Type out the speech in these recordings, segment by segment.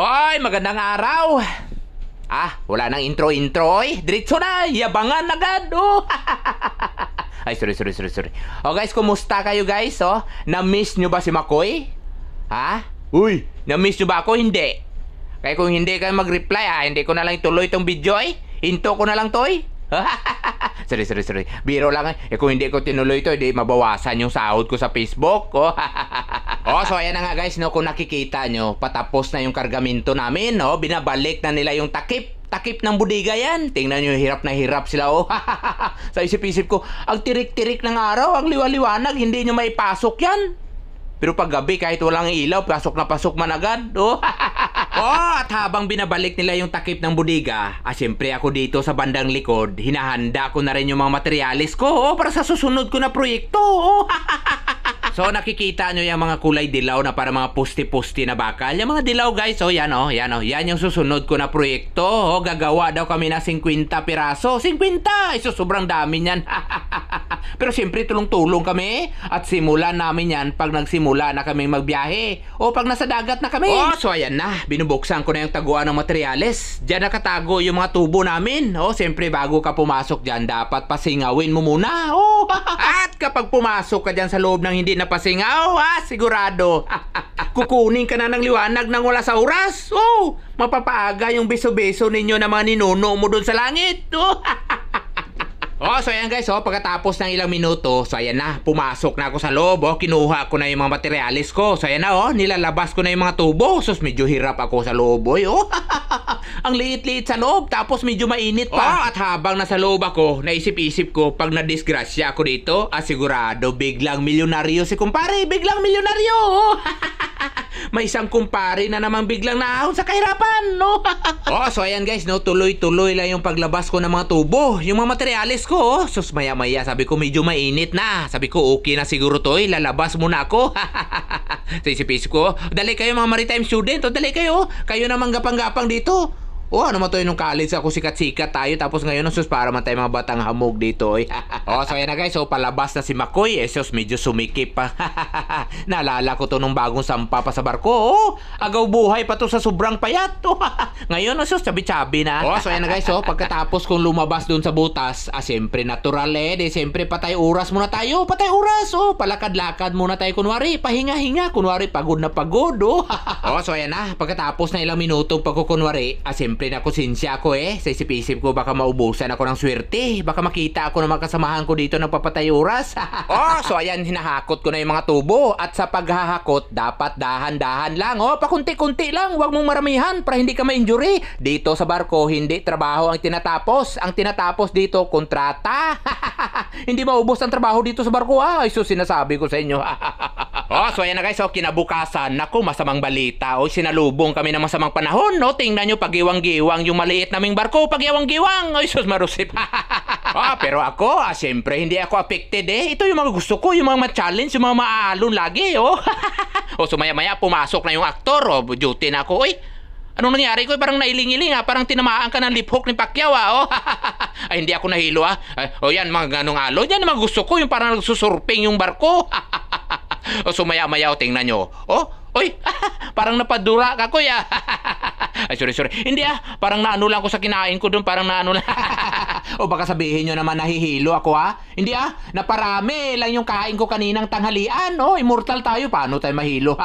Hoy, magandang araw! Ah, wala nang intro-intro eh. Diretso na, yabangan agad. Oh. Ay, sorry, sorry, sorry, sorry. Oh guys, kumusta kayo guys? Oh, na-miss nyo ba si Makoy? Ha? Uy, na-miss nyo ba ako? Hindi. Kaya kung hindi kayo mag-reply, ah, hindi ko na lang ituloy itong video eh. Hinto ko na lang to eh. sorry, sorry, sorry. Biro lang. Eh, eh kung hindi ko tinuloy ito, hindi mabawasan yung sahod ko sa Facebook. Oh, oh so ayan na nga guys, no, kung nakikita nyo, patapos na yung kargamento namin. No? Binabalik na nila yung takip takip ng budiga yan. Tingnan nyo, hirap na hirap sila, oh. sa isip-isip ko, ang tirik-tirik ng araw, ang liwa-liwanag, hindi nyo maipasok yan. Pero pag gabi, kahit walang ilaw, pasok na pasok man agad. Oh. oh, at habang binabalik nila yung takip ng budiga, ah, siyempre ako dito sa bandang likod, hinahanda ko na rin yung mga materyales ko oh, para sa susunod ko na proyekto. Oh. So nakikita nyo yung mga kulay dilaw na para mga pusti-pusti na bakal. Yung mga dilaw guys, oh yan oh, yan oh. Yan yung susunod ko na proyekto. Oh, gagawa daw kami na 50 piraso. 50! Iso, sobrang dami niyan. Pero siyempre tulong-tulong kami at simulan namin yan pag nagsimula na kaming magbiyahe o pag nasa dagat na kami. Oh, so ayan na. Binubuksan ko na yung taguan ng materyales. Diyan nakatago yung mga tubo namin. Oh, siyempre bago ka pumasok diyan dapat pasingawin mo muna. Oh. at kapag pumasok ka diyan sa loob ng hindi na pasingaw, oh, ah, ha? Sigurado. Kukunin ka na ng liwanag nang wala sa oras. Oh, mapapaaga yung beso-beso ninyo ng mga ninuno mo doon sa langit. Oh, oh, so ayan guys, oh, pagkatapos ng ilang minuto, so ayan na, pumasok na ako sa loob, oh, kinuha ko na yung mga materialis ko. So ayan na, oh, nilalabas ko na yung mga tubo. Sus, medyo hirap ako sa loob, boy. Oh. Ang liit-liit sa loob, tapos medyo mainit pa. Oh, at habang nasa loob ako, naisip-isip ko, pag na-disgrasya ako dito, asigurado, biglang milyonaryo si kumpare, biglang milyonaryo. Oh. May isang kumpare na namang biglang naahon sa kahirapan, no? oh, so ayan guys, no, tuloy-tuloy lang yung paglabas ko ng mga tubo. Yung mga materyales ko, oh. sus maya-maya, sabi ko medyo mainit na. Sabi ko, okay na siguro to, eh. lalabas muna ako. sa isip ko, oh, dali kayo mga maritime student, o oh, dali kayo, oh. kayo namang gapang-gapang dito oh ano matoy nung college ako sikat-sikat tayo tapos ngayon ang oh, sus para man tayo mga batang hamog dito eh. oh so ayan na guys so palabas na si Makoy eh sus medyo sumikip pa. Naalala ko to nung bagong sampa pa sa barko oh agaw buhay pa to sa sobrang payat. Oh, ngayon ang sus chabi-chabi na. oh so ayan na guys so pagkatapos kong lumabas doon sa butas ah siyempre natural eh de siyempre patay oras muna tayo patay oras oh palakad-lakad muna tayo kunwari pahinga-hinga kunwari pagod na pagod oh. oh so ayan na pagkatapos na ilang minuto pagkukunwari ah siyempre simple na konsensya ako eh. Sa isip-isip ko baka maubusan ako ng swerte. Baka makita ako ng mga kasamahan ko dito ng papatay oras. oh, so ayan, hinahakot ko na yung mga tubo. At sa paghahakot, dapat dahan-dahan lang. Oh, pakunti-kunti lang. Huwag mong maramihan para hindi ka ma-injury. Dito sa barko, hindi trabaho ang tinatapos. Ang tinatapos dito, kontrata. hindi maubos ang trabaho dito sa barko ha. Ah. Ay, so sinasabi ko sa inyo. Oh, so ayan na guys, so oh, kinabukasan, naku, masamang balita. O, oh, sinalubong kami ng masamang panahon, no? Tingnan nyo, pagiwang-giwang yung maliit naming barko, pagiwang-giwang. Ay, sus, marusip. ah, pero ako, ah, siyempre, hindi ako affected eh. Ito yung mga gusto ko, yung mga ma-challenge, yung mga maaalon lagi, oh. o, so maya-maya, pumasok na yung aktor, oh, duty na ako, oy. ano nangyari ko? Parang nailing-iling ha. Ah. Parang tinamaan ka ng lip hook ni Pacquiao ha. Ah, oh. Ay, hindi ako nahilo ah. Ay, o yan, mga ganong alo. Yan mga gusto ko. Yung parang nagsusurping yung barko. O sumaya-maya, tingnan nyo. Oh, oy, parang napadura ka, kuya. Ay, sorry, sorry. Hindi ah, parang naano lang ko sa kinain ko doon, parang naano lang. o baka sabihin nyo naman nahihilo ako ah. Hindi ah, naparami lang yung kain ko kaninang tanghalian. Oh, immortal tayo, paano tayo mahilo?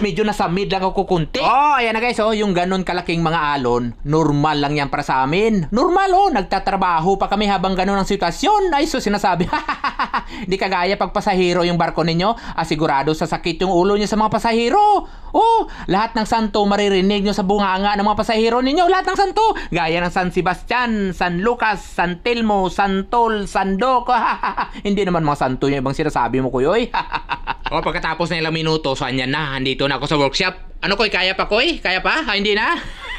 Medyo nasa mid lang ako kunti. Oh, ayan na guys, oh, yung ganun kalaking mga alon, normal lang yan para sa amin. Normal oh, nagtatrabaho pa kami habang ganun ang sitwasyon. Ay, so sinasabi. Di kagaya pag pasahero yung barko ninyo, asigurado sa sakit yung ulo niyo sa mga pasahero. Oh, lahat ng santo maririnig nyo sa bunganga ng mga pasahero ninyo. Lahat ng santo. Gaya ng San Sebastian, San Lucas, San Telmo, San Tol, San Doc. Hindi naman mga santo yung ibang sinasabi mo, kuyoy. o, oh, pagkatapos na ilang minuto, saan yan na? Andito na ako sa workshop. Ano ko'y, kaya pa ko'y? Kaya pa? Ha, ah, hindi na?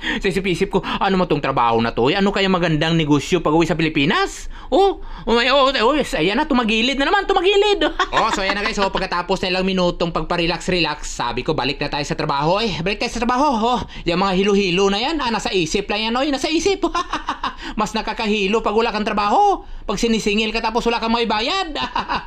sa isip-isip ko, ano mo tong trabaho na to? Eh, ano kaya magandang negosyo pag uwi sa Pilipinas? Oh, oh, oh, oh yes, ayan na, tumagilid na naman, tumagilid. oh, so ayan na guys, so oh, pagkatapos na ilang minutong pagpa-relax-relax, sabi ko balik na tayo sa trabaho. Eh, balik tayo sa trabaho. Oh, yung mga hilo-hilo na yan, ah, nasa isip lang yan, oh, nasa isip. Mas nakakahilo pag wala kang trabaho pag sinisingil ka tapos wala kang maibayad.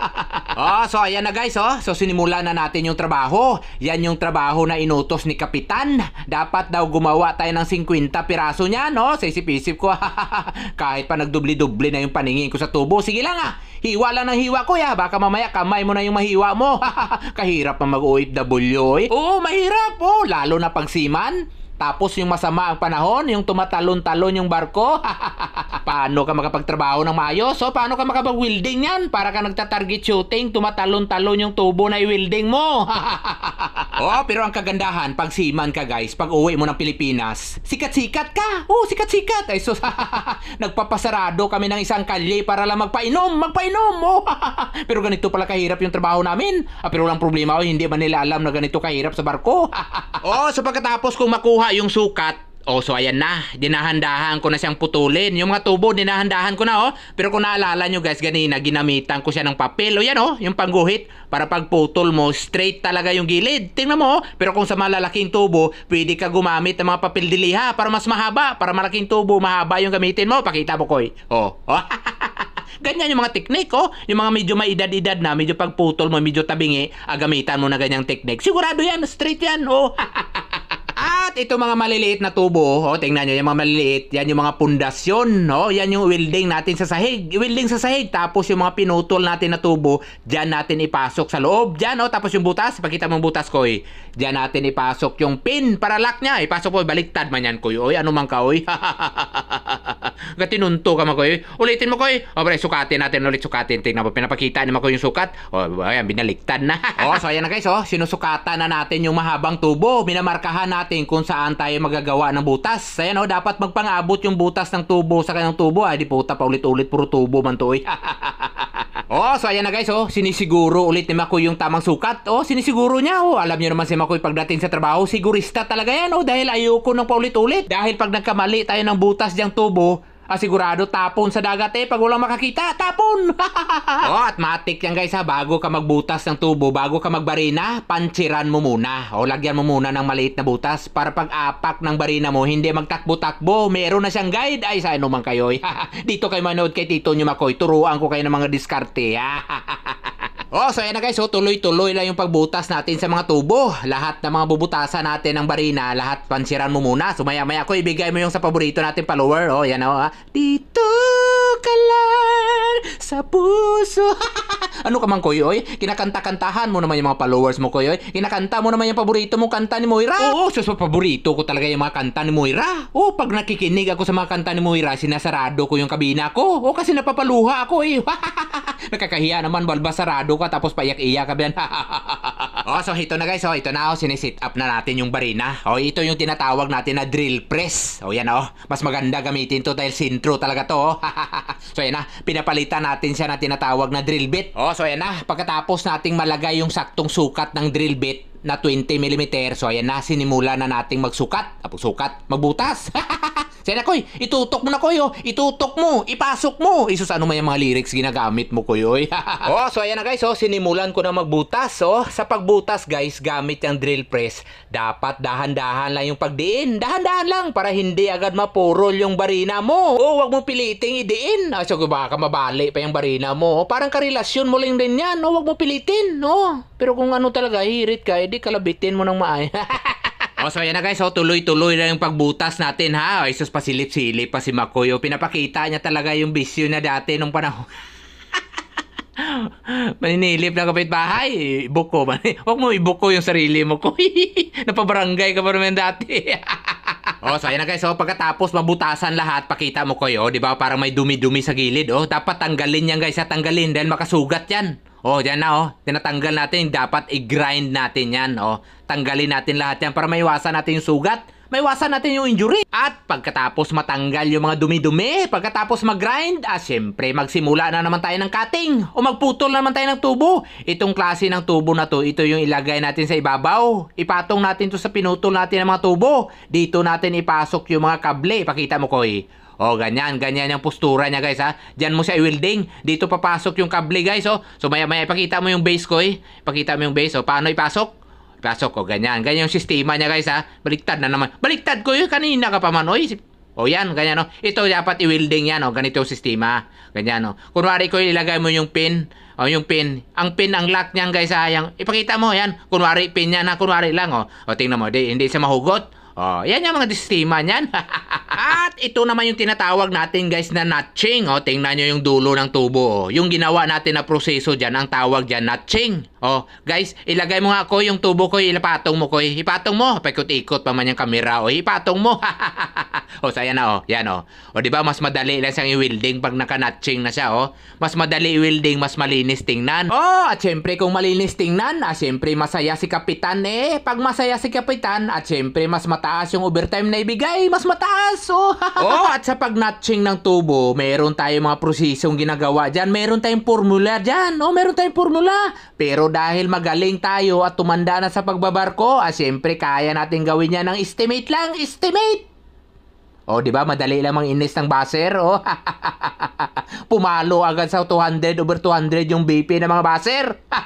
oh, so ayan na guys, oh. So sinimula na natin yung trabaho. Yan yung trabaho na inutos ni Kapitan. Dapat daw gumawa tayo ng 50 piraso niya, no? Sa isip-isip ko, kahit pa nagdubli-dubli na yung paningin ko sa tubo. Sige lang ah, hiwa lang ng hiwa ko ya. Baka mamaya kamay mo na yung mahiwa mo. Kahirap pa mag-OFW, eh. Oo, mahirap, oh. Lalo na pag siman. Tapos yung masama ang panahon, yung tumatalon-talon yung barko. paano ka makapagtrabaho ng maayos? O paano ka makapag-welding yan? Para ka nagta-target shooting, tumatalon-talon yung tubo na i-welding mo. oh, pero ang kagandahan, pag siman ka guys, pag uwi mo ng Pilipinas, sikat-sikat ka! oh, sikat-sikat! Ay sus, nagpapasarado kami ng isang kalye para lang magpainom, magpainom! Oh, pero ganito pala kahirap yung trabaho namin. Ah, pero lang problema ko, oh, hindi ba nila alam na ganito kahirap sa barko? oh, so pagkatapos kung makuha yung sukat, Oh, so ayan na. Dinahandahan ko na siyang putulin. Yung mga tubo, dinahandahan ko na, oh. Pero kung naalala nyo, guys, ganina, ginamitan ko siya ng papel. O oh, yan, oh, yung pangguhit. Para pagputol mo, straight talaga yung gilid. Tingnan mo, oh. Pero kung sa malalaking tubo, pwede ka gumamit ng mga papel diliha para mas mahaba. Para malaking tubo, mahaba yung gamitin mo. Pakita mo, koy. Oh. oh. ganyan yung mga teknik, oh. Yung mga medyo may edad-edad na, medyo pagputol mo, medyo tabingi, ah, gamitan mo na ganyang teknik. Sigurado yan, straight yan, oh. At ito mga maliliit na tubo, oh, tingnan nyo, yung mga maliliit, yan yung mga pundasyon, no? Oh, yan yung welding natin sa sahig. Welding sa sahig, tapos yung mga pinutol natin na tubo, dyan natin ipasok sa loob. Dyan, oh, tapos yung butas, pakita mong butas ko, Dyan natin ipasok yung pin para lock niya. Ipasok po, baliktad man yan, koy. Oy, ano man ka, oy. Gatinunto ka man, koy. Ulitin mo, koy. O, oh, pre, sukatin natin ulit, sukatin. Tingnan mo, pinapakita naman ko yung sukat. O, oh, ayan, binaliktad na. o, oh, so ayan na guys, oh, sinusukatan na natin yung mahabang tubo. Minamarkahan natin natin kung saan tayo magagawa ng butas. Ayan o, oh, dapat magpangabot yung butas ng tubo sa kanyang tubo. Ay, ah, di puta pa ulit-ulit puro tubo man to eh. oh, so ayan na guys, oh, sinisiguro ulit ni Makoy yung tamang sukat. Oh, sinisiguro niya. Oh, alam niyo naman si Makoy pagdating sa trabaho, sigurista talaga yan. Oh, dahil ayoko nang paulit-ulit. Dahil pag nagkamali tayo ng butas diyang tubo, Asigurado tapon sa dagat eh pag walang makakita. Tapon! oh, at matik yan guys ha. Bago ka magbutas ng tubo, bago ka magbarina, pansiran mo muna. O lagyan mo muna ng maliit na butas para pag apak ng barina mo, hindi magtakbo-takbo. Meron na siyang guide. Ay, sa ano man kayo. Eh. Dito kayo manood kay Tito Nyo Makoy. Turuan ko kayo ng mga diskarte. Ha? Oh, so ayan na guys, so tuloy-tuloy lang yung pagbutas natin sa mga tubo. Lahat ng mga bubutasan natin ng barina, lahat pansiran mo muna. So maya-maya ko ibigay mo yung sa paborito natin follower. Oh, yan oh. Ha? Ah. Dito ka lang sa puso. Ano ka man, Koyoy? Kinakanta-kantahan mo naman yung mga followers mo, Koyoy. Kinakanta mo naman yung paborito mo, kanta ni Moira. Oo, so, so paborito ko talaga yung mga kanta ni Moira. Oh, pag nakikinig ako sa mga kanta ni Moira, sinasarado ko yung kabina ko. Oo, oh, kasi napapaluha ako eh. Nakakahiya naman, balbasarado ka tapos paiyak-iyak ka. oh, so ito na guys. Oh, ito na. Oh, sinisit up na natin yung barina. Oh, ito yung tinatawag natin na drill press. Oh, yan oh. Mas maganda gamitin to dahil sintro talaga to. Oh. so, yan na. Pinapalitan natin siya na tinatawag na drill bit. Oh, so yan na. Pagkatapos nating malagay yung saktong sukat ng drill bit, na 20mm. So ayan na, sinimula na nating magsukat. Ah, sukat, magbutas. Sena koy, itutok mo na koy, oh. itutok mo, ipasok mo. Isus ano man mga lyrics ginagamit mo koy, oy. oh, so ayan na guys, oh, sinimulan ko na magbutas. Oh. Sa pagbutas guys, gamit yung drill press, dapat dahan-dahan lang yung pagdiin. Dahan-dahan lang para hindi agad mapurol yung barina mo. Oh, wag mo piliting idiin. Ah, so baka mabali pa yung barina mo. Oh, parang karelasyon mo lang din yan. Oh, wag mo pilitin. Oh. Pero kung ano talaga, hirit ka, edi pwede kalabitin mo ng maay. O, so yan na guys, so tuloy-tuloy na yung pagbutas natin ha. O, isos pa silip-silip pa si Makoyo. Pinapakita niya talaga yung bisyo na dati nung panahon. Maninilip na kapitbahay, ibuko. Man. Huwag mo ibuko yung sarili mo Koy. Napabarangay ka pa naman dati. oh, so ayan na guys. So pagkatapos mabutasan lahat, pakita mo ko 'yo, 'di ba? Parang may dumi-dumi sa gilid, oh. Dapat tanggalin 'yan guys, tanggalin dahil makasugat 'yan. Oh, yan na oh. Tinatanggal natin, dapat i-grind natin yan oh. Tanggalin natin lahat yan para maiwasan natin yung sugat. Maiwasan natin yung injury. At pagkatapos matanggal yung mga dumi-dumi, pagkatapos mag-grind, ah siyempre, magsimula na naman tayo ng cutting o magputol na naman tayo ng tubo. Itong klase ng tubo na to, ito yung ilagay natin sa ibabaw. Ipatong natin to sa pinutol natin ng mga tubo. Dito natin ipasok yung mga kable. Pakita mo ko eh o, oh, ganyan. Ganyan yung postura niya, guys, ha. Diyan mo siya i-welding. Dito papasok yung kable, guys, oh. So, maya-maya, ipakita mo yung base ko, eh. Ipakita mo yung base, oh. Paano ipasok? Pasok, oh, ganyan. Ganyan yung sistema niya, guys, ha. Baliktad na naman. Baliktad ko yun. Eh. Kanina ka pa man, oy. Oh, o oh, yan, ganyan oh. Ito dapat i-welding yan oh. Ganito yung sistema. Ganyan oh. Kunwari ko ilagay mo yung pin. O yung pin. Ang pin, ang lock niyan guys ha. Yung, ipakita mo yan. Kunwari pin niya na, Kunwari lang oh. O tingnan mo. Di, hindi siya mahugot. O yan yung mga sistema niyan. At ito naman yung tinatawag natin guys na notching. O, oh, tingnan nyo yung dulo ng tubo. O. Oh. Yung ginawa natin na proseso dyan, ang tawag dyan notching. Oh, guys, ilagay mo nga ako yung tubo ko, ilapatong mo ko. Ipatong mo, paikot-ikot pa man yung kamera. O, oh. ipatong mo. oh, saya na, oh. Yan, oh. O, oh, di ba, mas madali lang siyang i-welding pag naka-notching na siya, oh. Mas madali i-welding, mas malinis tingnan. Oh, at syempre, kung malinis tingnan, ah, syempre, masaya si Kapitan, eh. Pag masaya si Kapitan, at syempre, mas mataas yung overtime na ibigay. Mas mataas, oh. oh, at sa pag-notching ng tubo, meron tayong mga prosesong ginagawa diyan. Meron tayong formula diyan. Oh, meron tayong formula. Pero dahil magaling tayo at tumanda na sa pagbabarko, ah, siyempre kaya natin gawin yan ng estimate lang, estimate! O, oh, di ba? Madali lamang inis ng baser, Oh. Pumalo agad sa 200 over 200 yung BP ng mga baser.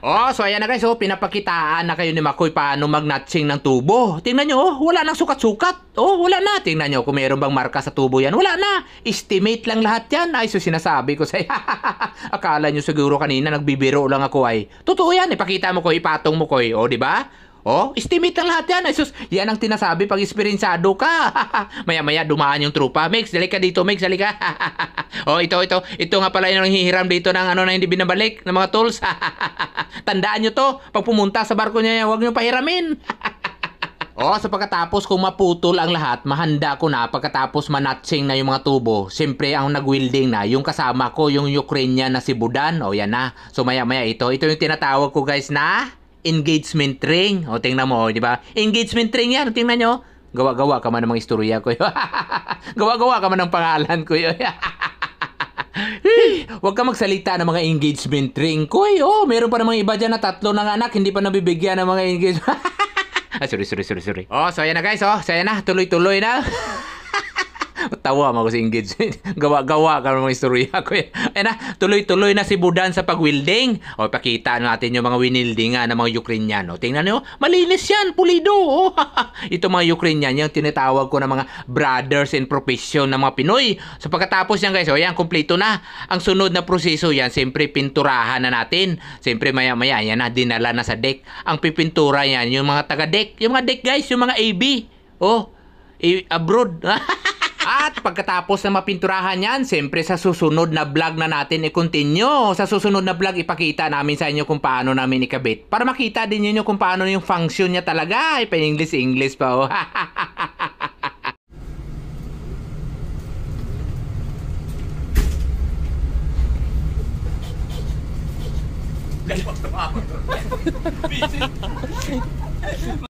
Oh, so ayan na guys, oh, pinapakitaan na kayo ni Makoy paano magnatching ng tubo. Tingnan nyo, oh, wala nang sukat-sukat. Oh, wala na. Tingnan nyo kung mayroon bang marka sa tubo yan. Wala na. Estimate lang lahat yan. Ay, so sinasabi ko sa'yo. Akala nyo siguro kanina nagbibiro lang ako ay. Totoo yan, ipakita mo ko, ipatong mo ko. Eh. Oh, di ba? Oh, estimate lang lahat yan. Jesus, yan ang tinasabi pag esperinsado ka. Maya-maya dumaan yung trupa. Mix, dali ka dito, Mix, dali ka. oh, ito, ito. Ito nga pala yung hihiram dito ng ano na hindi binabalik ng mga tools. Tandaan nyo to. Pag pumunta sa barko niya, huwag nyo pahiramin. Oo, oh, sa pagkatapos kung maputol ang lahat, mahanda ko na pagkatapos manatching na yung mga tubo. Siyempre, ang nagwielding na, yung kasama ko, yung Ukrainian na si Budan. oh, yan na. So, maya-maya ito. Ito yung tinatawag ko guys na engagement ring. O, tingnan mo, di ba? Engagement ring yan. Tingnan nyo. Gawa-gawa ka man ng mga istorya ko. Gawa-gawa ka man ng pangalan ko. Huwag ka magsalita ng mga engagement ring. Kuy, oh, meron pa namang iba dyan na tatlo ng anak, hindi pa nabibigyan ng mga engagement. ah, sorry, sorry, sorry, sorry. Oh, so ayan na guys, oh. So ayan na, tuloy-tuloy na. Tawa mo kasi engagement. Gawa-gawa ka mga istorya ko. Ayan eh, na, tuloy-tuloy na si Budan sa pagwilding. O, pakita natin yung mga winildingan ah, ng mga Ukrainiano. Tingnan nyo, malinis yan, pulido. Oh. Ito mga Ukrainian, yung tinatawag ko ng mga brothers in profession ng mga Pinoy. So, pagkatapos yan guys, o yan, kumpleto na. Ang sunod na proseso yan, siyempre pinturahan na natin. Siyempre maya-maya, yan na, dinala na sa deck. Ang pipintura yan, yung mga taga-deck. Yung mga deck guys, yung mga AB. Oh, abroad. At pagkatapos na mapinturahan yan, siyempre sa susunod na vlog na natin i-continue. Sa susunod na vlog, ipakita namin sa inyo kung paano namin ikabit. Para makita din ninyo kung paano yung function niya talaga. Ipa-English-English pa oh. Busy.